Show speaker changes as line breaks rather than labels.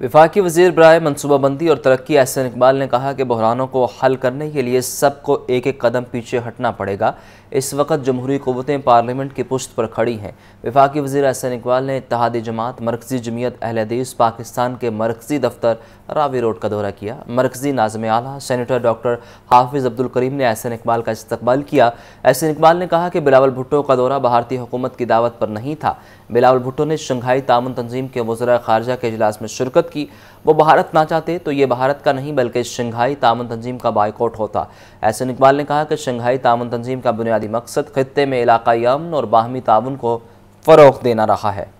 विफाकी वजीर ब्राय मनसूबाबंदी और तरक्की एहसन इकबाल ने कहा कि बहरानों को हल करने के लिए सबको एक एक कदम पीछे हटना पड़ेगा इस वक्त जमहूरी कवतें पार्लियामेंट की पुश्त पर खड़ी हैं विफाक वजीर एहसन इकबाल ने इतिहादी जमात मरकज़ी जमीयत अहलदीस पाकिस्तान के मरकज़ी दफ्तर रावी रोड का दौरा किया मरकज़ी नाजम आला सैनिटर डॉक्टर हाफिज़ अब्दुल करीम ने एहसन इकबाल का इस्तबाल किया एहसन इकबाल ने कहा कि बिलावल भुट्टो का दौरा भारतीय हुकूमत की दावत पर नहीं था बिलावल भुट्टो ने शंघाई तामन तंजीम के वजरा खारजा के अजलास में शिरकत मुसीबत की वो भारत ना चाहते तो ये भारत का नहीं बल्कि शंघाई तामन तंजीम का बायकॉट होता ऐसे इकबाल ने कहा कि शंघाई तामन तंजीम का बुनियादी मकसद खत्े में इलाकई अमन और बाहमी ताउन को फ़रोग देना रहा है